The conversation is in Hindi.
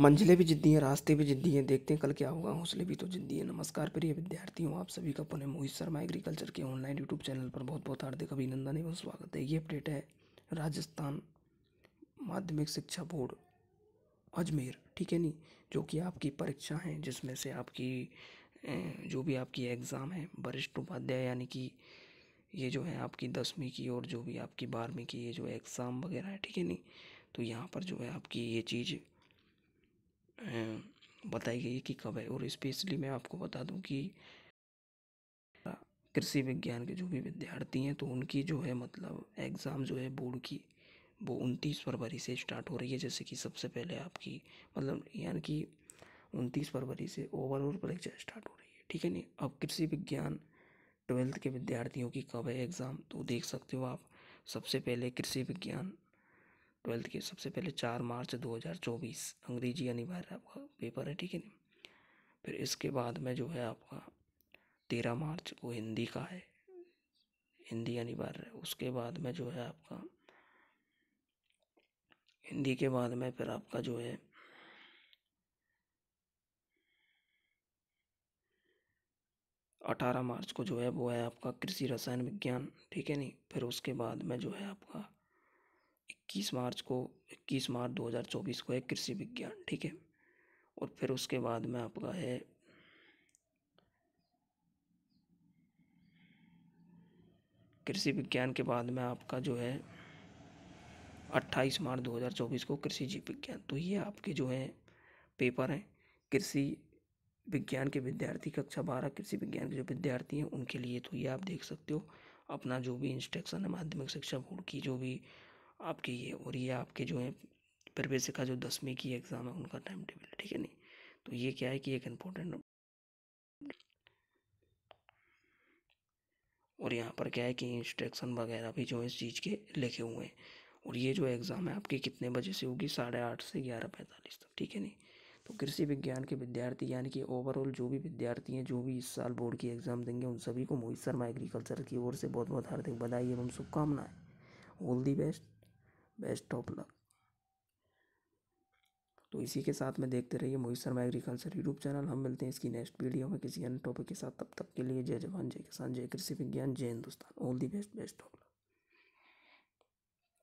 मंजिलें भी जिद्दी हैं रास्ते भी जिद्दी हैं देखते हैं कल क्या होगा हौसले भी तो जिद्दी हैं नमस्कार प्रिय विद्यार्थियों आप सभी का पुनः मोहित शर्मा एग्रीकल्चर के ऑनलाइन यूट्यूब चैनल पर बहुत बहुत हार्दिक अभिनंदन एवं स्वागत है ये अपडेट है राजस्थान माध्यमिक शिक्षा बोर्ड अजमेर ठीक है नी जो कि आपकी परीक्षा हैं जिसमें से आपकी जो भी आपकी एग्ज़ाम है वरिष्ठ उपाध्याय यानी कि ये जो है आपकी दसवीं की और जो भी आपकी बारहवीं की ये जो एग्ज़ाम वगैरह है ठीक है नी तो यहाँ पर जो है आपकी ये चीज़ बताई गई है कि कब है और स्पेशली मैं आपको बता दूं कि कृषि विज्ञान के जो भी विद्यार्थी हैं तो उनकी जो है मतलब एग्ज़ाम जो है बोर्ड की वो उनतीस फरवरी से स्टार्ट हो रही है जैसे कि सबसे पहले आपकी मतलब यानी कि उनतीस फरवरी से ओवरऑल परीक्षा स्टार्ट हो रही है ठीक है नहीं अब कृषि विज्ञान ट्वेल्थ के विद्यार्थियों की कब है एग्ज़ाम तो देख सकते हो आप सबसे पहले कृषि विज्ञान ट्वेल्थ के सबसे पहले चार मार्च दो हजार चौबीस अंग्रेजी अनिवार्य आपका पेपर है ठीक है ना फिर इसके बाद में जो है आपका तेरह मार्च वो हिंदी का है हिंदी अनिवार्य है उसके बाद में जो है आपका हिंदी के बाद में फिर आपका जो है अठारह मार्च को जो है वो है आपका कृषि रसायन विज्ञान ठीक है नहीं फिर उसके बाद में जो है आपका इक्कीस मार्च को इक्कीस मार्च 2024 को है कृषि विज्ञान ठीक है और फिर उसके बाद में आपका है कृषि विज्ञान के बाद में आपका जो है 28 मार्च 2024 को कृषि जीव विज्ञान तो ये आपके जो है पेपर हैं कृषि विज्ञान के विद्यार्थी कक्षा बारह कृषि विज्ञान के जो विद्यार्थी हैं उनके लिए तो ये आप देख सकते हो अपना जो भी इंस्ट्रक्शन है माध्यमिक शिक्षा बोर्ड की जो भी आपके ये और ये आपके जो है प्रवेश का जो दसवीं की एग्ज़ाम है उनका टाइम टेबल ठीक है नहीं तो ये क्या है कि एक इम्पोर्टेंट और यहाँ पर क्या है कि इंस्ट्रक्शन वगैरह भी जो है इस चीज़ के लिखे हुए हैं और ये जो एग्ज़ाम है आपकी कितने बजे से होगी साढ़े आठ से ग्यारह पैंतालीस तक ठीक है नहीं तो कृषि विज्ञान के विद्यार्थी यानी कि ओवरऑल जो भी विद्यार्थी हैं जो भी इस साल बोर्ड की एग्ज़ाम देंगे उन सभी को मोहित शर्मा एग्रीकल्चर की ओर से बहुत बहुत हार्दिक बधाई एवं शुभकामनाएं all the best best of luck तो इसी के साथ में देखते रहिए Mohit Sharma agriculture YouTube channel हम मिलते हैं इसकी नेक्स्ट वीडियो में किसी अन्य टॉपिक के साथ तब तक के लिए जय जवान जय किसान जय कृषि विज्ञान जय Hindustan all the best best of